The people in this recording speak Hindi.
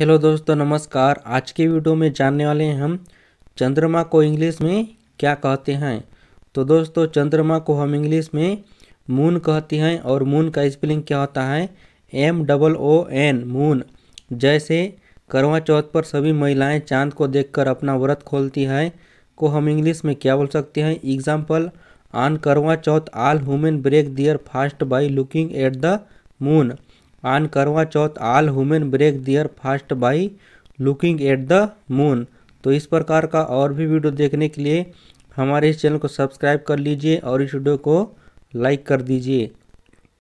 हेलो दोस्तों नमस्कार आज के वीडियो में जानने वाले हैं हम चंद्रमा को इंग्लिश में क्या कहते हैं तो दोस्तों चंद्रमा को हम इंग्लिश में मून कहते हैं और मून का स्पेलिंग क्या होता है M double O N moon जैसे करवा चौथ पर सभी महिलाएं चांद को देखकर अपना व्रत खोलती हैं को हम इंग्लिश में क्या बोल सकते हैं example on Karva Chauth all women break their fast by looking at the moon on Karva Chauth all women break their fast by looking at the moon तो इस प्रकार का और भी वीडियो देखने के लिए हमारे इस चैनल को सब्सक्राइब कर लीजिए और इस वीडियो को लाइक कर दीजिए